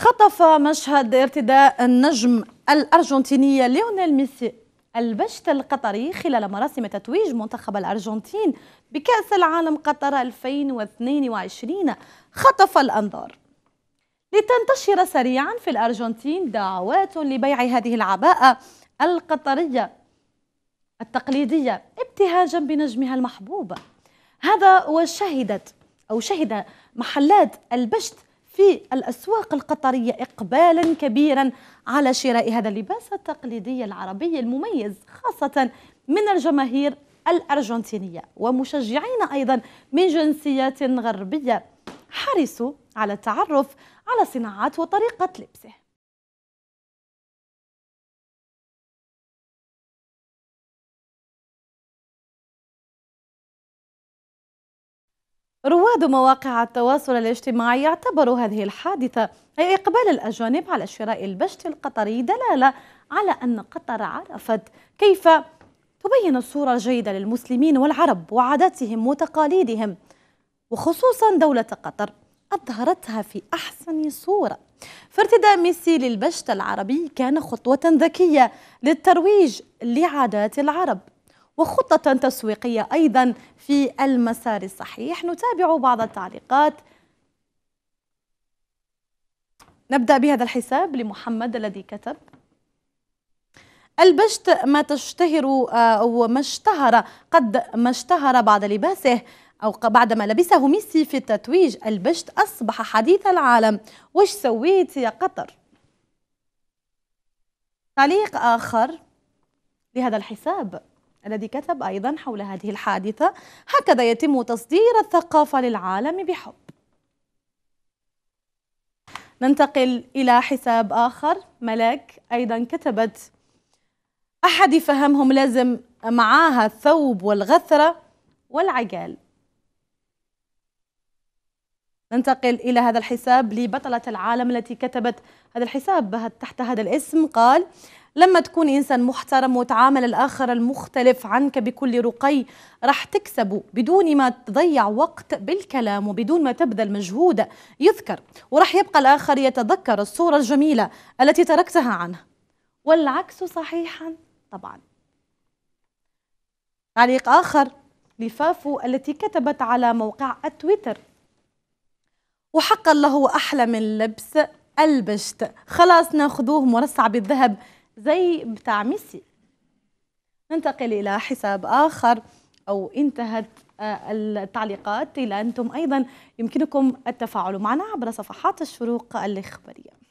خطف مشهد ارتداء النجم الأرجنتيني ليونيل ميسي البشت القطري خلال مراسم تتويج منتخب الأرجنتين بكأس العالم قطر 2022 خطف الأنظار لتنتشر سريعا في الأرجنتين دعوات لبيع هذه العباءة القطرية التقليدية ابتهاجا بنجمها المحبوب هذا وشهدت أو شهد محلات البشت في الأسواق القطرية إقبالا كبيرا على شراء هذا اللباس التقليدي العربي المميز خاصة من الجماهير الأرجنتينية ومشجعين أيضا من جنسيات غربية حرصوا على التعرف على صناعات وطريقة لبسه رواد مواقع التواصل الاجتماعي يعتبروا هذه الحادثة أي إقبال الأجانب على شراء البشت القطري دلالة على أن قطر عرفت كيف تبين الصورة الجيدة للمسلمين والعرب وعاداتهم وتقاليدهم وخصوصا دولة قطر أظهرتها في أحسن صورة فارتداء ميسي للبشت العربي كان خطوة ذكية للترويج لعادات العرب وخطة تسويقية أيضا في المسار الصحيح نتابع بعض التعليقات نبدأ بهذا الحساب لمحمد الذي كتب البشت ما تشتهر أو آه، ما اشتهر قد ما اشتهر بعد لباسه أو بعد ما لبسه ميسي في التتويج البشت أصبح حديث العالم وش سويت يا قطر تعليق آخر لهذا الحساب الذي كتب أيضا حول هذه الحادثة هكذا يتم تصدير الثقافة للعالم بحب ننتقل إلى حساب آخر ملاك أيضا كتبت أحد يفهمهم لازم معاها الثوب والغثرة والعقال ننتقل إلى هذا الحساب لبطلة العالم التي كتبت هذا الحساب تحت هذا الاسم قال لما تكون إنسان محترم وتعامل الآخر المختلف عنك بكل رقي راح تكسبه بدون ما تضيع وقت بالكلام وبدون ما تبذل مجهود يذكر وراح يبقى الآخر يتذكر الصورة الجميلة التي تركتها عنه والعكس صحيحا طبعا تعليق آخر لفافو التي كتبت على موقع التويتر وحقا له أحلى من لبس البشت خلاص ناخذوه مرصع بالذهب زي بتاع ميسي ننتقل إلى حساب آخر أو انتهت آه، التعليقات إلى أنتم أيضا يمكنكم التفاعل معنا عبر صفحات الشروق الإخبارية